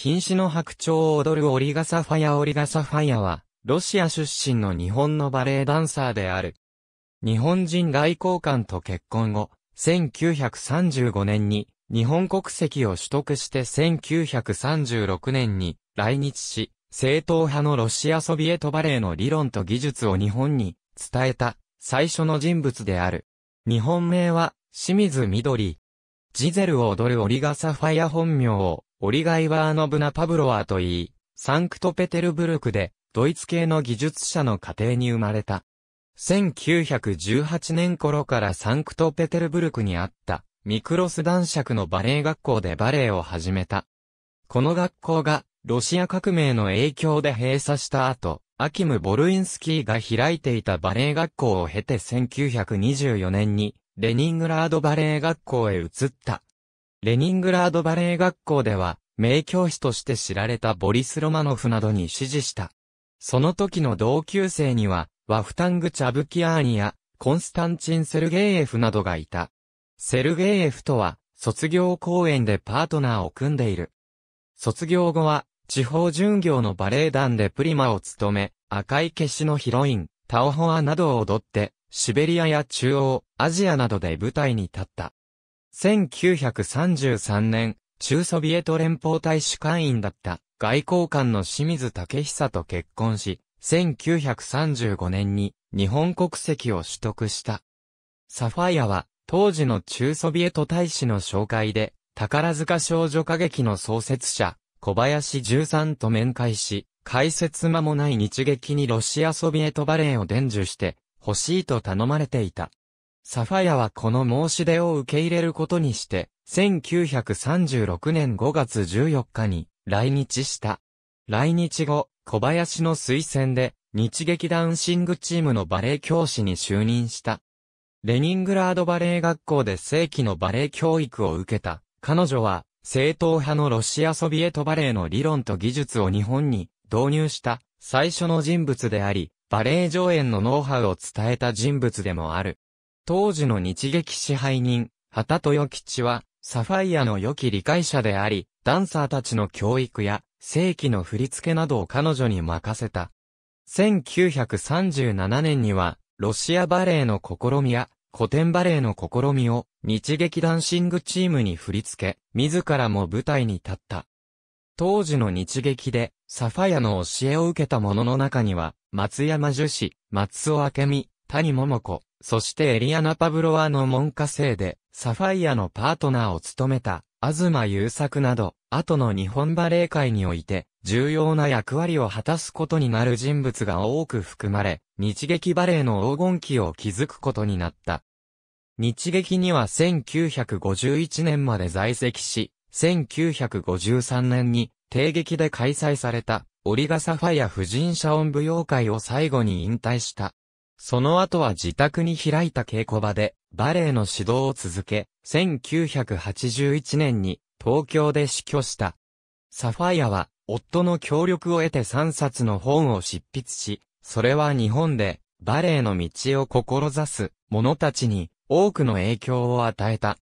瀕死の白鳥を踊るオリガサファヤオリガサファヤは、ロシア出身の日本のバレエダンサーである。日本人外交官と結婚後、1935年に日本国籍を取得して1936年に来日し、正統派のロシアソビエトバレエの理論と技術を日本に伝えた最初の人物である。日本名は清水緑。ジゼルを踊るオリガサファイア本名をオリガイワーノブナ・パブロワといい、サンクトペテルブルクで、ドイツ系の技術者の家庭に生まれた。1918年頃からサンクトペテルブルクにあった、ミクロス男爵のバレエ学校でバレエを始めた。この学校が、ロシア革命の影響で閉鎖した後、アキム・ボルインスキーが開いていたバレエ学校を経て1924年に、レニングラードバレエ学校へ移った。レニングラードバレエ学校では、名教師として知られたボリス・ロマノフなどに指示した。その時の同級生には、ワフタング・チャブキアーニや、コンスタンチン・セルゲーエフなどがいた。セルゲーエフとは、卒業公演でパートナーを組んでいる。卒業後は、地方巡業のバレエ団でプリマを務め、赤い消しのヒロイン、タオホアなどを踊って、シベリアや中央、アジアなどで舞台に立った。1933年、中ソビエト連邦大使館員だった外交官の清水武久と結婚し、1935年に日本国籍を取得した。サファイアは当時の中ソビエト大使の紹介で宝塚少女歌劇の創設者小林十三と面会し、解説間もない日劇にロシアソビエトバレーを伝授して欲しいと頼まれていた。サファヤはこの申し出を受け入れることにして、1936年5月14日に来日した。来日後、小林の推薦で、日劇ダンシングチームのバレエ教師に就任した。レニングラードバレエ学校で正規のバレエ教育を受けた。彼女は、正統派のロシアソビエトバレエの理論と技術を日本に導入した最初の人物であり、バレエ上演のノウハウを伝えた人物でもある。当時の日劇支配人、畑豊吉は、サファイアの良き理解者であり、ダンサーたちの教育や、正規の振り付けなどを彼女に任せた。1937年には、ロシアバレエの試みや、古典バレエの試みを、日劇ダンシングチームに振り付け、自らも舞台に立った。当時の日劇で、サファイアの教えを受けた者の中には、松山樹子、松尾明美、谷桃子、そしてエリアナ・パブロワの門下生で、サファイアのパートナーを務めた、アズマ優作など、後の日本バレエ界において、重要な役割を果たすことになる人物が多く含まれ、日劇バレエの黄金期を築くことになった。日劇には1951年まで在籍し、1953年に定劇で開催された、オリガサファイア婦人社音舞踊会を最後に引退した。その後は自宅に開いた稽古場で、バレエの指導を続け、1981年に東京で死去した。サファイアは、夫の協力を得て3冊の本を執筆し、それは日本で、バレエの道を志す者たちに多くの影響を与えた。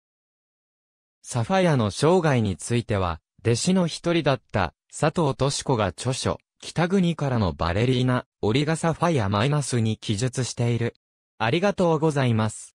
サファイアの生涯については、弟子の一人だった佐藤敏子が著書、北国からのバレリーナ、オリガサファイア -2 記述している。ありがとうございます。